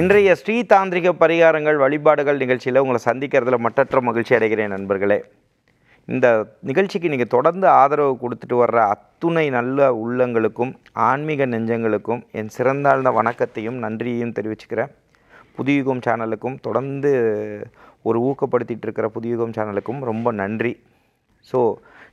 இன்றைய ஸ்ரீ தாந்திரிக பரிகாரங்கள் வழிபாடுகள் நிகழ்ச்சியில் உங்களை சந்திக்கிறதுல மற்றற்ற மகிழ்ச்சி அடைகிறேன் நண்பர்களே இந்த நிகழ்ச்சிக்கு நீங்கள் தொடர்ந்து ஆதரவு கொடுத்துட்டு வர்ற அத்துணை நல்ல உள்ளங்களுக்கும் ஆன்மீக நெஞ்சங்களுக்கும் என் சிறந்தாழ்ந்த வணக்கத்தையும் நன்றியையும் தெரிவிச்சுக்கிறேன் புதியுகம் சேனலுக்கும் தொடர்ந்து ஒரு ஊக்கப்படுத்திகிட்டு இருக்கிற புதியுகம் சேனலுக்கும் ரொம்ப நன்றி ஸோ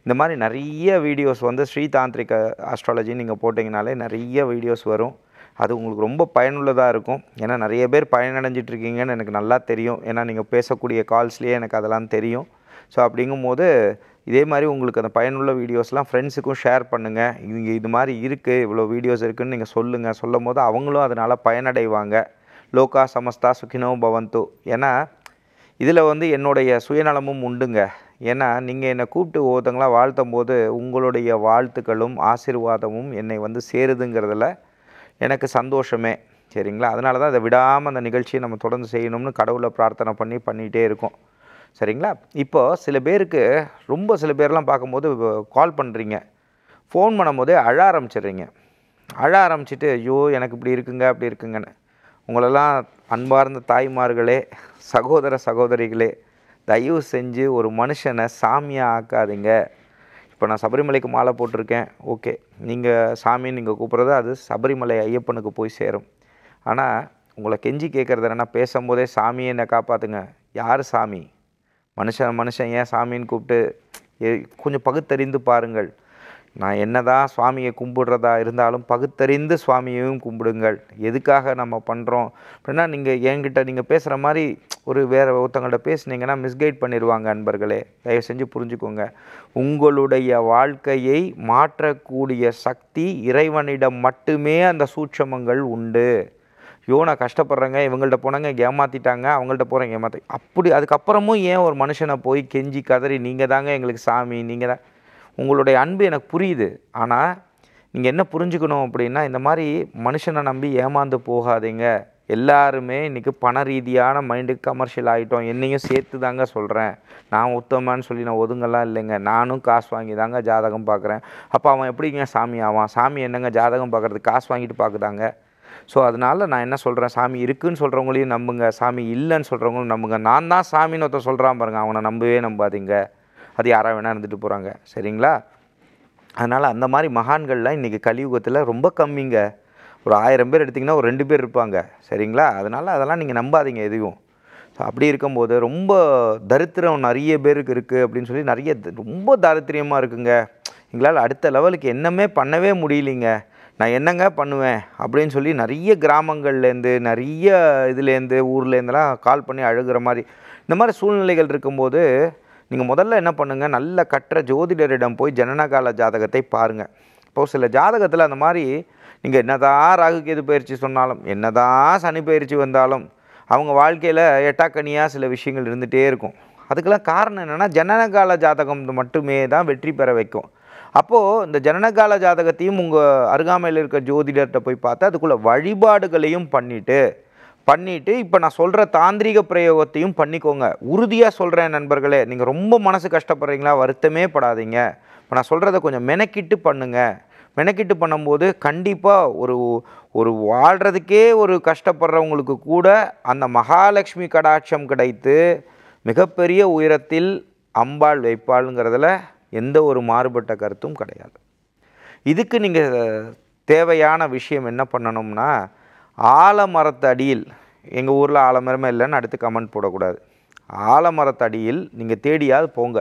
இந்த மாதிரி நிறைய வீடியோஸ் வந்து ஸ்ரீ தாந்திரிக்க ஆஸ்ட்ராலஜி நீங்கள் போட்டிங்கனாலே நிறைய வீடியோஸ் வரும் அது உங்களுக்கு ரொம்ப பயனுள்ளதாக இருக்கும் ஏன்னா நிறைய பேர் பயனடைஞ்சிட்ருக்கீங்கன்னு எனக்கு நல்லா தெரியும் ஏன்னா நீங்கள் பேசக்கூடிய கால்ஸ்லேயே எனக்கு அதெல்லாம் தெரியும் ஸோ அப்படிங்கும் போது இதே மாதிரி உங்களுக்கு அந்த பயனுள்ள வீடியோஸ்லாம் ஃப்ரெண்ட்ஸுக்கும் ஷேர் பண்ணுங்கள் இங்கே இது மாதிரி இருக்குது இவ்வளோ வீடியோஸ் இருக்குதுன்னு நீங்கள் சொல்லுங்கள் சொல்லும் போது அவங்களும் அதனால் பயனடைவாங்க லோகா சமஸ்தா சுக்கினோ பவந்து ஏன்னா இதில் வந்து என்னுடைய சுயநலமும் உண்டுங்க ஏன்னா நீங்கள் என்னை கூப்பிட்டு ஒவ்வொருத்தங்களாக வாழ்த்தும் போது உங்களுடைய வாழ்த்துக்களும் ஆசிர்வாதமும் என்னை வந்து சேருதுங்கிறதுல எனக்கு சந்தோஷமே சரிங்களா அதனால தான் அதை விடாமல் அந்த நிகழ்ச்சியை நம்ம தொடர்ந்து செய்யணும்னு கடவுளை பிரார்த்தனை பண்ணி பண்ணிகிட்டே இருக்கோம் சரிங்களா இப்போது சில பேருக்கு ரொம்ப சில பேர்லாம் பார்க்கும்போது கால் பண்ணுறீங்க ஃபோன் பண்ணும்போதே அழ ஆரம்பிச்சிடுறீங்க அழ ஆரம்பிச்சிட்டு ஐயோ எனக்கு இப்படி இருக்குங்க அப்படி இருக்குங்கன்னு உங்களெல்லாம் அன்பார்ந்த தாய்மார்களே சகோதர சகோதரிகளே தயவு செஞ்சு ஒரு மனுஷனை சாமியாக ஆக்காதீங்க இப்போ நான் சபரிமலைக்கு மாலை போட்டிருக்கேன் ஓகே நீங்கள் சாமின்னு நீங்கள் கூப்பிட்றது அது சபரிமலை ஐயப்பனுக்கு போய் சேரும் ஆனால் உங்களை கெஞ்சி கேட்குறது என்னென்னா பேசும்போதே சாமியை என்னை காப்பாற்றுங்க யார் சாமி மனுஷன் மனுஷன் ஏன் சாமின்னு கூப்பிட்டு கொஞ்சம் பகுத்தறிந்து பாருங்கள் நான் என்னதான் சுவாமியை கும்பிடுறதா இருந்தாலும் பகுத்தறிந்து சுவாமியையும் கும்பிடுங்கள் எதுக்காக நம்ம பண்ணுறோம் அப்படின்னா நீங்கள் என்கிட்ட நீங்கள் பேசுகிற மாதிரி ஒரு வேறு ஒருத்தங்கள்ட்ட பேசுனீங்கன்னா மிஸ்கைட் பண்ணிடுவாங்க அன்பர்களே தயவு செஞ்சு புரிஞ்சுக்கோங்க உங்களுடைய வாழ்க்கையை மாற்றக்கூடிய சக்தி இறைவனிடம் மட்டுமே அந்த சூட்சமங்கள் உண்டு யோனை நான் கஷ்டப்படுறேங்க இவங்கள்ட்ட போனாங்க ஏமாற்றிட்டாங்க அவங்கள்ட்ட போகிறேன் ஏமாற்றி அப்படி அதுக்கப்புறமும் ஏன் ஒரு மனுஷனை போய் கெஞ்சி கதறி நீங்கள் தாங்க எங்களுக்கு சாமி நீங்கள் தான் உங்களுடைய அன்பு எனக்கு புரியுது ஆனால் நீங்கள் என்ன புரிஞ்சுக்கணும் அப்படின்னா இந்த மாதிரி மனுஷனை நம்பி ஏமாந்து போகாதீங்க எல்லாருமே இன்றைக்கி பண ரீதியான மைண்டுக்கு கமர்ஷியல் ஆகிட்டோம் என்னையும் சேர்த்து தாங்க சொல்கிறேன் நான் உத்தமான்னு சொல்லி நான் ஒதுங்கெல்லாம் இல்லைங்க நானும் காசு வாங்கி தாங்க ஜாதகம் பார்க்குறேன் அப்போ அவன் எப்படிங்க சாமி ஆவான் சாமி என்னங்க ஜாதகம் பார்க்குறது காசு வாங்கிட்டு பார்க்குதாங்க ஸோ அதனால் நான் என்ன சொல்கிறேன் சாமி இருக்குன்னு சொல்கிறவங்களையும் நம்புங்க சாமி இல்லைன்னு சொல்கிறவங்களும் நம்புங்க நான் தான் சாமின்னு ஒருத்தர் சொல்கிறான் பாருங்க அவனை நம்பவே நம்பாதீங்க அது யாராக வேணால் இருந்துட்டு போகிறாங்க சரிங்களா அதனால் அந்த மாதிரி மகான்கள்லாம் இன்றைக்கி கலியுகத்தில் ரொம்ப கம்மிங்க ஒரு ஆயிரம் பேர் எடுத்திங்கன்னா ஒரு ரெண்டு பேர் இருப்பாங்க சரிங்களா அதனால் அதெல்லாம் நீங்கள் நம்பாதீங்க எதுவும் ஸோ அப்படி இருக்கும்போது ரொம்ப தரித்திரம் நிறைய பேருக்கு இருக்குது அப்படின்னு சொல்லி நிறைய ரொம்ப தாரித்திரியமாக இருக்குங்க எங்களால் அடுத்த லெவலுக்கு என்னமே பண்ணவே முடியலைங்க நான் என்னங்க பண்ணுவேன் அப்படின்னு சொல்லி நிறைய கிராமங்கள்லேருந்து நிறைய இதுலேருந்து ஊர்லேருந்துலாம் கால் பண்ணி அழுகிற மாதிரி இந்த மாதிரி சூழ்நிலைகள் இருக்கும்போது நீங்கள் முதல்ல என்ன பண்ணுங்கள் நல்ல கற்ற ஜோதிடரிடம் போய் ஜனனகால ஜாதகத்தை பாருங்கள் இப்போது சில ஜாதகத்தில் அந்த மாதிரி நீங்கள் என்னதான் ராகு கேது பயிற்சி சொன்னாலும் என்னதான் சனி பயிற்சி வந்தாலும் அவங்க வாழ்க்கையில் எட்டாக்கனியாக சில விஷயங்கள் இருந்துகிட்டே இருக்கும் அதுக்கெல்லாம் காரணம் என்னென்னா ஜனனகால ஜாதகம் மட்டுமே தான் வெற்றி பெற வைக்கும் அப்போது இந்த ஜனனகால ஜாதகத்தையும் உங்கள் அருகாமையில் இருக்க ஜோதிடர்கிட்ட போய் பார்த்து அதுக்குள்ளே வழிபாடுகளையும் பண்ணிவிட்டு பண்ணிவிட்டு இப்போ நான் சொல்கிற தாந்திரிக பிரயோகத்தையும் பண்ணிக்கோங்க உறுதியாக சொல்கிறேன் நண்பர்களே நீங்கள் ரொம்ப மனசு கஷ்டப்படுறீங்களா வருத்தமே படாதீங்க இப்போ நான் சொல்கிறத கொஞ்சம் மெனக்கிட்டு பண்ணுங்கள் மெனக்கிட்டு பண்ணும்போது கண்டிப்பாக ஒரு ஒரு வாழ்கிறதுக்கே ஒரு கஷ்டப்படுறவங்களுக்கு கூட அந்த மகாலட்சுமி கடாட்சம் கிடைத்து மிகப்பெரிய உயரத்தில் அம்பாள் வைப்பாளுங்கிறதுல எந்த ஒரு மாறுபட்ட கருத்தும் கிடையாது இதுக்கு நீங்கள் தேவையான விஷயம் என்ன பண்ணணும்னா ஆலமரத்தடியில் எங்கள் ஊரில் ஆலமரமே இல்லைன்னு அடுத்து கமெண்ட் போடக்கூடாது ஆலமரத்தடியில் நீங்கள் தேடியாவது போங்க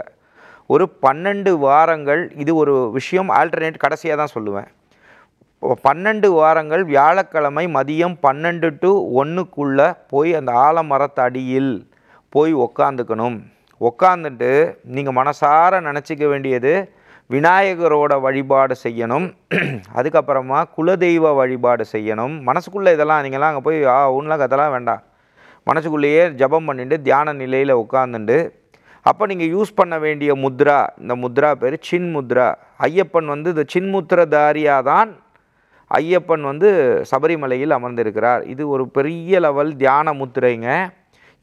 ஒரு பன்னெண்டு வாரங்கள் இது ஒரு விஷயம் ஆல்டர்னேட் கடைசியாக தான் சொல்லுவேன் பன்னெண்டு வாரங்கள் வியாழக்கிழமை மதியம் பன்னெண்டு டு ஒன்றுக்குள்ளே போய் அந்த ஆலமரத்தடியில் போய் உக்காந்துக்கணும் உக்காந்துட்டு நீங்கள் மனசார நினச்சிக்க வேண்டியது விநாயகரோட வழிபாடு செய்யணும் அதுக்கப்புறமா குலதெய்வ வழிபாடு செய்யணும் மனசுக்குள்ளே இதெல்லாம் நீங்கள்லாம் அங்கே போய் ஆ ஒன்றுலாம் கதெல்லாம் வேண்டாம் மனசுக்குள்ளேயே ஜபம் பண்ணிட்டு தியான நிலையில் உட்காந்துண்டு அப்போ நீங்கள் யூஸ் பண்ண வேண்டிய முத்ரா இந்த முத்ரா பேர் சின் முத்ரா ஐயப்பன் வந்து இந்த சின்முத்திரதாரியாக தான் ஐயப்பன் வந்து சபரிமலையில் அமர்ந்திருக்கிறார் இது ஒரு பெரிய லெவல் தியான முத்திரைங்க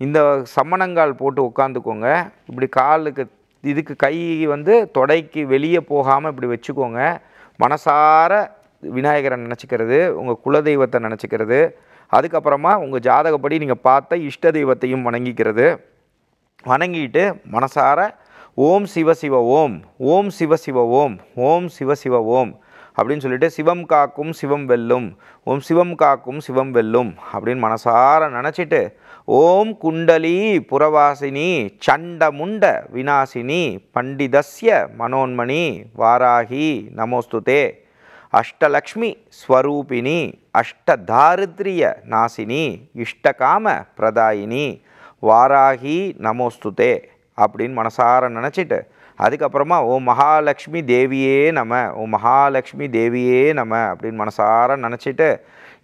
இந்த சம்மணங்கால் போட்டு உட்காந்துக்கோங்க இப்படி காலுக்கு இதுக்கு கை வந்து தொடைக்கு வெளியே போகாமல் இப்படி வச்சுக்கோங்க மனசார விநாயகரை நினச்சிக்கிறது உங்கள் குலதெய்வத்தை நினச்சிக்கிறது அதுக்கப்புறமா உங்கள் ஜாதகப்படி நீங்கள் பார்த்த இஷ்ட தெய்வத்தையும் வணங்கிக்கிறது வணங்கிட்டு மனசார ஓம் சிவ சிவ ஓம் ஓம் சிவ சிவ ஓம் ஓம் சிவ சிவ ஓம் அப்படின்னு சொல்லிட்டு சிவம் காக்கும் சிவம் வெல்லும் ஓம் சிவம் காக்கும் சிவம் வெல்லும் அப்படின்னு மனசார நினச்சிட்டு ஓம் குண்டலி புறவாசினி சண்டமுண்ட வினாசினி பண்டிதஸ்ய மனோன்மணி வாராகி நமோஸ்துதே அஷ்டலக்ஷ்மி ஸ்வரூபிணி அஷ்டதாரித்ரிய நாசினி இஷ்டகாம பிரதாயினி வாராகி நமோஸ்துதே அப்படின்னு மனசார நினச்சிட்டு அதுக்கப்புறமா ஓ மகாலட்சுமி தேவியே நம்ம ஓ மகாலட்சுமி தேவியே நம்ம அப்படின்னு மனசார நினச்சிட்டு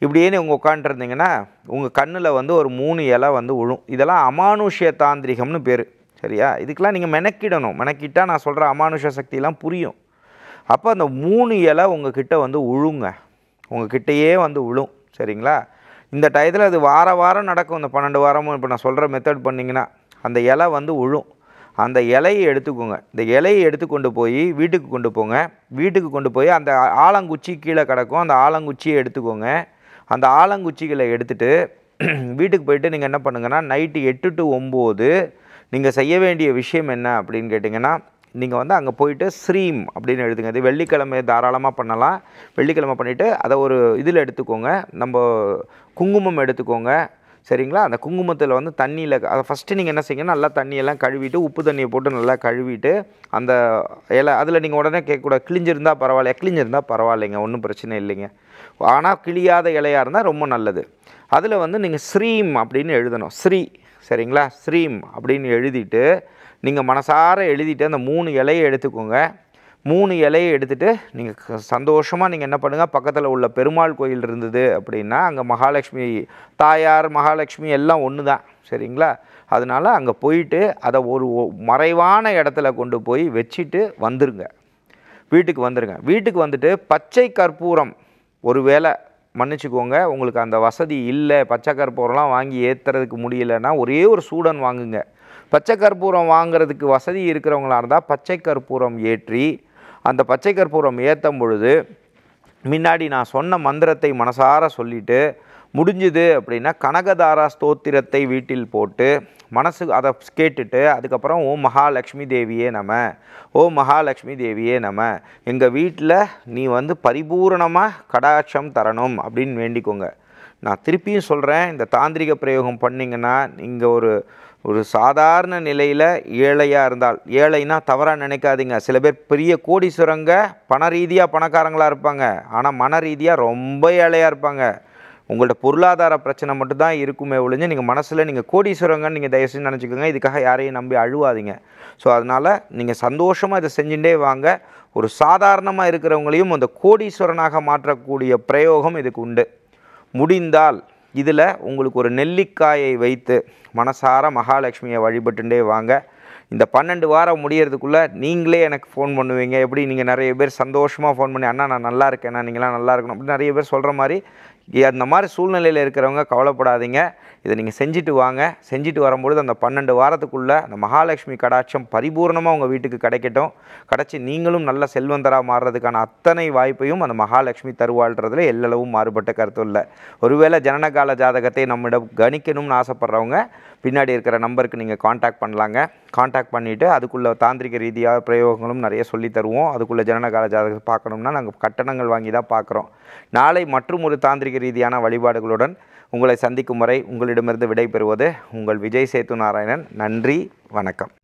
இப்படியே நீங்கள் உட்காண்ட்ருந்தீங்கன்னா உங்கள் கண்ணில் வந்து ஒரு மூணு இலை வந்து விழும் இதெல்லாம் அமானுஷ்ய தாந்திரிகம்னு பேர் சரியா இதுக்கெலாம் நீங்கள் மெனக்கிடணும் மெனக்கிட்டால் நான் சொல்கிற அமானுஷ சக்தியெலாம் புரியும் அப்போ அந்த மூணு இலை உங்ககிட்ட வந்து உழுங்க உங்ககிட்டயே வந்து விழும் சரிங்களா இந்த டயத்தில் அது வார வாரம் நடக்கும் இந்த பன்னெண்டு வாரமும் இப்போ நான் சொல்கிற மெத்தட் பண்ணிங்கன்னா அந்த இலை வந்து உழும் அந்த இலையை எடுத்துக்கோங்க இந்த இலையை எடுத்துக்கொண்டு போய் வீட்டுக்கு கொண்டு போங்க வீட்டுக்கு கொண்டு போய் அந்த ஆலங்குச்சி கீழே கிடக்கும் அந்த ஆலங்குச்சியை எடுத்துக்கோங்க அந்த ஆலங்குச்சிகளை எடுத்துகிட்டு வீட்டுக்கு போயிட்டு நீங்கள் என்ன பண்ணுங்கன்னா நைட்டு எட்டு டு ஒம்பது நீங்கள் செய்ய வேண்டிய விஷயம் என்ன அப்படின்னு கேட்டிங்கன்னா நீங்கள் வந்து அங்கே போயிட்டு ஸ்ரீம் அப்படின்னு எழுதுங்க இது வெள்ளிக்கிழமை தாராளமாக பண்ணலாம் வெள்ளிக்கிழமை பண்ணிவிட்டு அதை ஒரு இதில் எடுத்துக்கோங்க நம்ம குங்குமம் எடுத்துக்கோங்க சரிங்களா அந்த குங்குமத்தில் வந்து தண்ணியில் அதை ஃபஸ்ட்டு நீங்கள் என்ன செய்யுங்க நல்லா தண்ணியெல்லாம் கழுவிட்டு உப்பு தண்ணியை போட்டு நல்லா கழுவிட்டு அந்த இலை அதில் நீங்கள் உடனே கேட்கக்கூடாது கிழிஞ்சிருந்தால் பரவாயில்ல கிழிஞ்சிருந்தால் பரவாயில்லைங்க ஒன்றும் பிரச்சனை இல்லைங்க ஆனால் கிழியாத இலையாக இருந்தால் ரொம்ப நல்லது அதில் வந்து நீங்கள் ஸ்ரீம் அப்படின்னு எழுதணும் ஸ்ரீ சரிங்களா ஸ்ரீம் அப்படின்னு எழுதிட்டு நீங்கள் மனசார எழுதிட்டு அந்த மூணு இலையை எடுத்துக்கோங்க மூணு இலையை எடுத்துகிட்டு நீங்கள் சந்தோஷமாக நீங்கள் என்ன பண்ணுங்கள் பக்கத்தில் உள்ள பெருமாள் கோயில் இருந்தது அப்படின்னா அங்கே மகாலட்சுமி தாயார் மகாலட்சுமி எல்லாம் ஒன்று தான் சரிங்களா அதனால் அங்கே போயிட்டு அதை ஒரு மறைவான இடத்துல கொண்டு போய் வச்சுட்டு வந்துருங்க வீட்டுக்கு வந்துடுங்க வீட்டுக்கு வந்துட்டு பச்சை கற்பூரம் ஒரு வேளை மன்னிச்சுக்கோங்க உங்களுக்கு அந்த வசதி இல்லை பச்சை கற்பூரம்லாம் வாங்கி ஏற்றுறதுக்கு முடியலைன்னா ஒரே ஒரு சூடன் வாங்குங்க பச்சை கற்பூரம் வாங்குறதுக்கு வசதி இருக்கிறவங்களா இருந்தால் பச்சை கற்பூரம் ஏற்றி அந்த பச்சை கற்பூரம் ஏற்றும் பொழுது முன்னாடி நான் சொன்ன மந்திரத்தை மனசார சொல்லிவிட்டு முடிஞ்சுது அப்படின்னா கனகதாரா ஸ்தோத்திரத்தை வீட்டில் போட்டு மனசு அதை கேட்டுட்டு அதுக்கப்புறம் ஓ மகாலட்சுமி தேவியே நம்ம ஓ மகாலட்சுமி தேவியே நம்ம எங்கள் வீட்டில் நீ வந்து பரிபூரணமாக கடாட்சம் தரணும் அப்படின்னு வேண்டிக்கோங்க நான் திருப்பியும் சொல்கிறேன் இந்த தாந்திரிக பிரயோகம் பண்ணிங்கன்னா நீங்கள் ஒரு ஒரு சாதாரண நிலையில் ஏழையாக இருந்தால் ஏழைன்னா தவறாக நினைக்காதீங்க சில பேர் பெரிய கோடீஸ்வரங்க பண ரீதியாக பணக்காரங்களாக இருப்பாங்க ஆனால் மன ரீதியாக ரொம்ப ஏழையாக இருப்பாங்க உங்கள்ட்ட பொருளாதார பிரச்சனை மட்டும்தான் இருக்குமே ஒழிஞ்சு நீங்கள் மனசில் நீங்கள் சுரங்கன்னு நீங்கள் தயவு செஞ்சு நினச்சிக்கோங்க இதுக்காக யாரையும் நம்பி அழுவாதீங்க ஸோ அதனால் நீங்கள் சந்தோஷமாக இதை செஞ்சுட்டே வாங்க ஒரு சாதாரணமாக இருக்கிறவங்களையும் அந்த கோடீஸ்வரனாக மாற்றக்கூடிய பிரயோகம் இதுக்கு உண்டு முடிந்தால் இதில் உங்களுக்கு ஒரு நெல்லிக்காயை வைத்து மனசார மகாலட்சுமியை வழிபட்டுண்டே வாங்க இந்த பன்னெண்டு வாரம் முடியறதுக்குள்ளே நீங்களே எனக்கு ஃபோன் பண்ணுவீங்க எப்படி நீங்கள் நிறைய பேர் சந்தோஷமாக ஃபோன் பண்ணி அண்ணா நான் நல்லா இருக்கேண்ணா நீங்களாம் நல்லா இருக்கணும் அப்படின்னு நிறைய பேர் சொல்கிற மாதிரி அந்த மாதிரி சூழ்நிலையில் இருக்கிறவங்க கவலைப்படாதீங்க இதை நீங்கள் செஞ்சுட்டு வாங்க செஞ்சுட்டு வரும்பொழுது அந்த பன்னெண்டு வாரத்துக்குள்ளே அந்த மகாலட்சுமி கடாட்சம் பரிபூர்ணமாக உங்கள் வீட்டுக்கு கிடைக்கட்டும் கிடச்சி நீங்களும் நல்ல செல்வந்தராக மாறுறதுக்கான அத்தனை வாய்ப்பையும் அந்த மகாலட்சுமி தருவாள்ன்றதுல எல்லளவும் மாறுபட்ட கருத்து இல்லை ஒருவேளை ஜனனகால ஜாதகத்தை நம்மிடம் கணிக்கணும்னு ஆசைப்பட்றவங்க பின்னாடி இருக்கிற நம்பருக்கு நீங்கள் காண்டாக்ட் பண்ணலாங்க காண்டாக்ட் பண்ணிவிட்டு அதுக்குள்ளே தாந்திரிக ரீதியாக பிரயோகங்களும் நிறைய சொல்லி தருவோம் அதுக்குள்ளே ஜனனகால ஜாதகத்தை பார்க்கணும்னா நாங்கள் கட்டணங்கள் வாங்கி தான் பார்க்குறோம் நாளை மற்றும் ஒரு தாந்திரிக ரீதியான வழிபாடுகளுடன் உங்களை சந்திக்கும் வரை உங்களிடமிருந்து விடைபெறுவது உங்கள் விஜய் சேத்து நாராயணன் நன்றி வணக்கம்